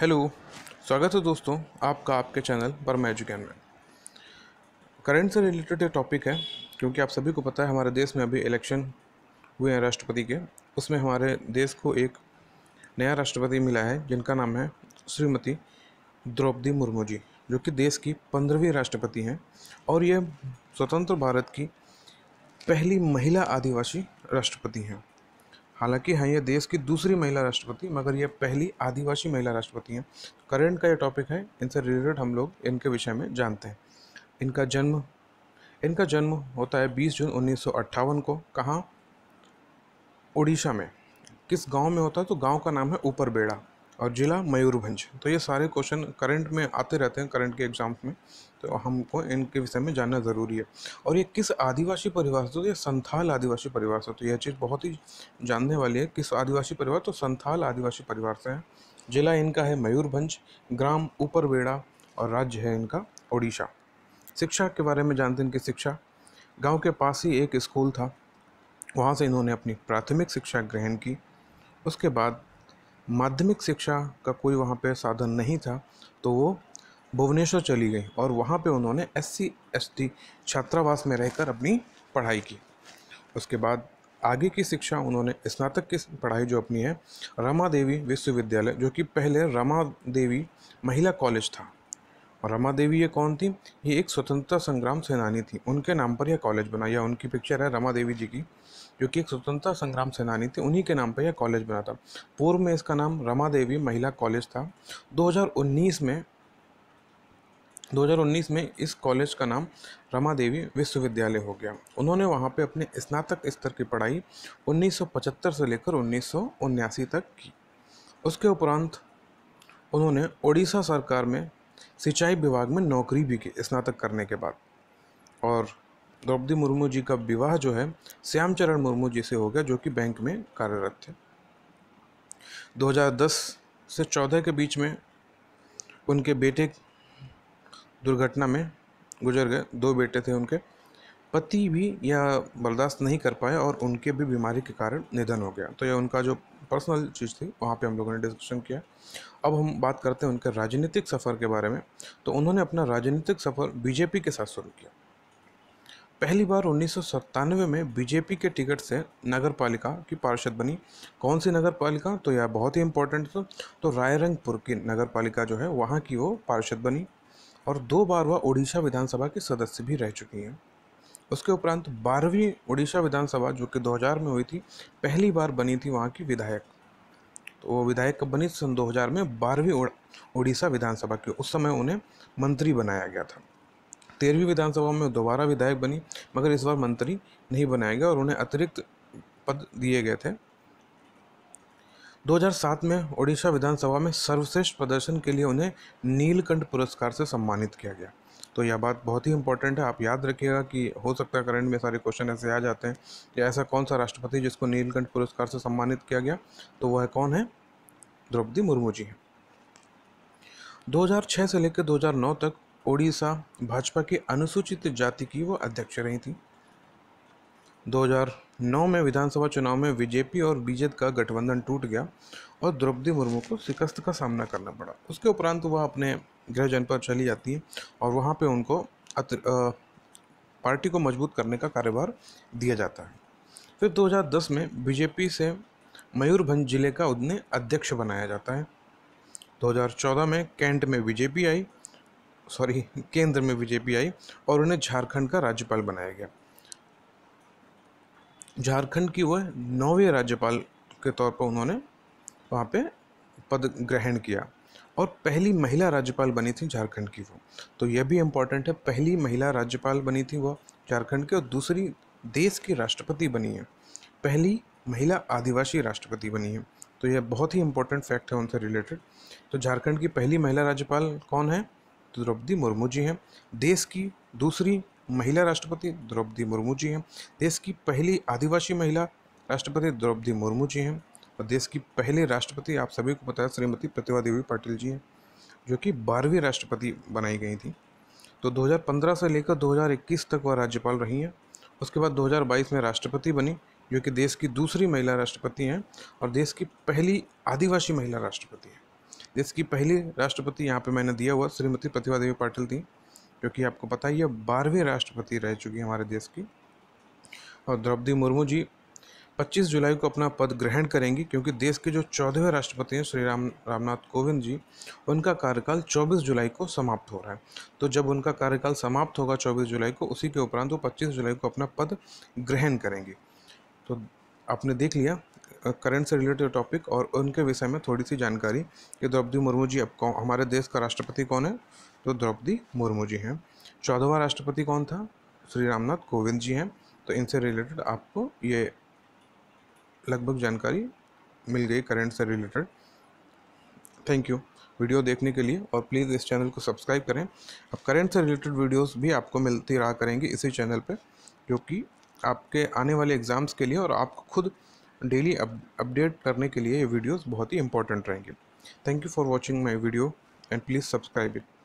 hello स्वागत है दोस्तों आपका आपके चैनल बर्मा एजुकेन में करंट से रिलेटेड एक टॉपिक है क्योंकि आप सभी को पता है हमारे देश में अभी इलेक्शन हुए हैं राष्ट्रपति के उसमें हमारे देश को एक नया राष्ट्रपति मिला है जिनका नाम है श्रीमती द्रौपदी मुर्मू जी जो कि देश की पंद्रहवीं राष्ट्रपति हैं और ये स्वतंत्र भारत की पहली महिला आदिवासी राष्ट्रपति हैं हालांकि हैं हाँ, ये देश की दूसरी महिला राष्ट्रपति मगर ये पहली आदिवासी महिला राष्ट्रपति हैं करंट का ये टॉपिक है इनसे रिलेटेड हम लोग इनके विषय में जानते हैं इनका जन्म इनका जन्म होता है 20 जून उन्नीस को कहाँ उड़ीसा में किस गांव में होता है तो गांव का नाम है ऊपर बेड़ा और ज़िला मयूरभंज तो ये सारे क्वेश्चन करंट में आते रहते हैं करंट के एग्जाम्स में तो हमको इनके विषय में जानना ज़रूरी है और ये किस आदिवासी परिवार से तो ये संथाल आदिवासी परिवार से तो यह चीज़ बहुत ही जानने वाली है किस आदिवासी परिवार तो संथाल आदिवासी परिवार से है जिला इनका है मयूरभंज ग्राम ऊपरवेड़ा और राज्य है इनका ओडिशा शिक्षा के बारे में जानते हैं इनकी शिक्षा गाँव के पास ही एक स्कूल था वहाँ से इन्होंने अपनी प्राथमिक शिक्षा ग्रहण की उसके बाद माध्यमिक शिक्षा का कोई वहाँ पे साधन नहीं था तो वो भुवनेश्वर चली गई और वहाँ पे उन्होंने एस सी एस टी छात्रावास में रहकर अपनी पढ़ाई की उसके बाद आगे की शिक्षा उन्होंने स्नातक की पढ़ाई जो अपनी है रमा देवी विश्वविद्यालय जो कि पहले रमा देवी महिला कॉलेज था रमा देवी ये कौन थी ये एक स्वतंत्रता संग्राम सेनानी थी उनके नाम पर यह कॉलेज बना या उनकी पिक्चर है रमा देवी जी की जो कि एक स्वतंत्रता संग्राम सेनानी थी उन्हीं के नाम पर यह कॉलेज बना था पूर्व में इसका नाम रमा देवी महिला कॉलेज था 2019 में 2019 में इस कॉलेज का नाम रमा देवी विश्वविद्यालय हो गया उन्होंने वहाँ पे अपने स्नातक स्तर की पढ़ाई 1975 से लेकर उन्नीस तक की उसके उपरांत उन्होंने ओडिशा सरकार में सिंचाई विभाग में नौकरी भी की स्नातक करने के बाद और द्रौपदी मुर्मू जी का विवाह जो है श्यामचरण मुर्मू जी से हो गया जो कि बैंक में कार्यरत थे 2010 से 14 के बीच में उनके बेटे दुर्घटना में गुजर गए दो बेटे थे उनके पति भी यह बर्दाश्त नहीं कर पाए और उनके भी बीमारी के कारण निधन हो गया तो यह उनका जो पर्सनल चीज़ थी वहाँ पे हम लोगों ने डिस्कशन किया अब हम बात करते हैं उनके राजनीतिक सफ़र के बारे में तो उन्होंने अपना राजनीतिक सफ़र बीजेपी के साथ शुरू किया पहली बार उन्नीस में बीजेपी के टिकट से नगर पालिका की पार्षद बनी कौन सी नगर पालिका तो यह बहुत ही इम्पोर्टेंट था तो रायरंगपुर की नगर पालिका जो है वहाँ की वो पार्षद बनी और दो बार वह उड़ीसा विधानसभा के सदस्य भी रह चुकी हैं उसके उपरांत बारहवीं उड़ीसा विधानसभा जो कि 2000 में हुई थी पहली बार बनी थी वहाँ की विधायक तो वो विधायक कब बनी सन 2000 में बारहवीं उड़ीसा विधानसभा की उस समय उन्हें मंत्री बनाया गया था तेरहवीं विधानसभा में दोबारा विधायक बनी मगर इस बार मंत्री नहीं बनाया गया और उन्हें अतिरिक्त पद दिए गए थे 2007 में ओडिशा विधानसभा में सर्वश्रेष्ठ प्रदर्शन के लिए उन्हें नीलकंठ पुरस्कार से सम्मानित किया गया तो यह बात बहुत ही इंपॉर्टेंट है आप याद रखिएगा कि हो सकता है करंट में सारे क्वेश्चन ऐसे आ जाते हैं कि ऐसा कौन सा राष्ट्रपति जिसको नीलकंठ पुरस्कार से सम्मानित किया गया तो वह कौन है द्रौपदी मुर्मू जी हैं दो से लेकर दो तक ओडिशा भाजपा की अनुसूचित जाति की वो अध्यक्ष रही थी 2009 में विधानसभा चुनाव में बीजेपी और बीजेद का गठबंधन टूट गया और द्रौपदी मुर्मू को शिकस्त का सामना करना पड़ा उसके उपरांत वह अपने गृह जनपद चली जाती है और वहाँ पे उनको अत्र, आ, पार्टी को मजबूत करने का कार्यभार दिया जाता है फिर 2010 में बीजेपी से मयूरभंज जिले का उन्हें अध्यक्ष बनाया जाता है 2014 में कैंट में बीजेपी आई सॉरी केंद्र में बीजेपी आई और उन्हें झारखंड का राज्यपाल बनाया गया झारखंड की वह नौवें राज्यपाल के तौर पर उन्होंने वहाँ पे पद ग्रहण किया और पहली महिला राज्यपाल बनी थी झारखंड की वो तो यह भी इम्पोर्टेंट है पहली महिला राज्यपाल बनी थी वो झारखंड की और दूसरी देश की राष्ट्रपति बनी है पहली महिला आदिवासी राष्ट्रपति बनी है तो यह बहुत ही इंपॉर्टेंट फैक्ट है उनसे रिलेटेड तो झारखंड की पहली महिला राज्यपाल कौन है द्रौपदी मुर्मू जी हैं देश की दूसरी महिला राष्ट्रपति द्रौपदी मुर्मू जी हैं देश की पहली आदिवासी महिला राष्ट्रपति द्रौपदी मुर्मू जी हैं और देश की पहले राष्ट्रपति आप सभी को पता है श्रीमती प्रतिभा देवी पाटिल जी हैं जो कि बारहवीं राष्ट्रपति बनाई गई थी तो 2015 से लेकर 2021 तक वह राज्यपाल रही हैं उसके बाद 2022 में राष्ट्रपति बनी जो कि देश की दूसरी महिला राष्ट्रपति हैं और देश की पहली आदिवासी महिला राष्ट्रपति हैं देश की पहली राष्ट्रपति यहाँ पे मैंने दिया हुआ श्रीमती प्रतिभा देवी पाटिल थी जो कि आपको पता ही है बारहवीं राष्ट्रपति रह चुकी हमारे देश की और द्रौपदी मुर्मू जी 25 जुलाई को अपना पद ग्रहण करेंगी क्योंकि देश के जो चौदहवें राष्ट्रपति हैं श्री राम रामनाथ कोविंद जी उनका कार्यकाल 24 जुलाई को समाप्त हो रहा है तो जब उनका कार्यकाल समाप्त होगा 24 जुलाई को उसी के उपरांत वो 25 जुलाई को अपना पद ग्रहण करेंगे तो आपने देख लिया करंट से रिलेटेड टॉपिक और उनके विषय में थोड़ी सी जानकारी कि द्रौपदी मुर्मू जी अब कौन हमारे देश का राष्ट्रपति कौन है तो द्रौपदी मुर्मू जी हैं चौदहवा राष्ट्रपति कौन था श्री रामनाथ कोविंद जी हैं तो इनसे रिलेटेड आपको ये लगभग जानकारी मिल गई करंट से रिलेटेड थैंक यू वीडियो देखने के लिए और प्लीज़ इस चैनल को सब्सक्राइब करें अब करंट से रिलेटेड वीडियोस भी आपको मिलती रहा करेंगी इसी चैनल पे जो कि आपके आने वाले एग्ज़ाम्स के लिए और आपको खुद डेली अपडेट करने के लिए ये वीडियोस बहुत ही इंपॉर्टेंट रहेंगे thank you for watching my video and please subscribe it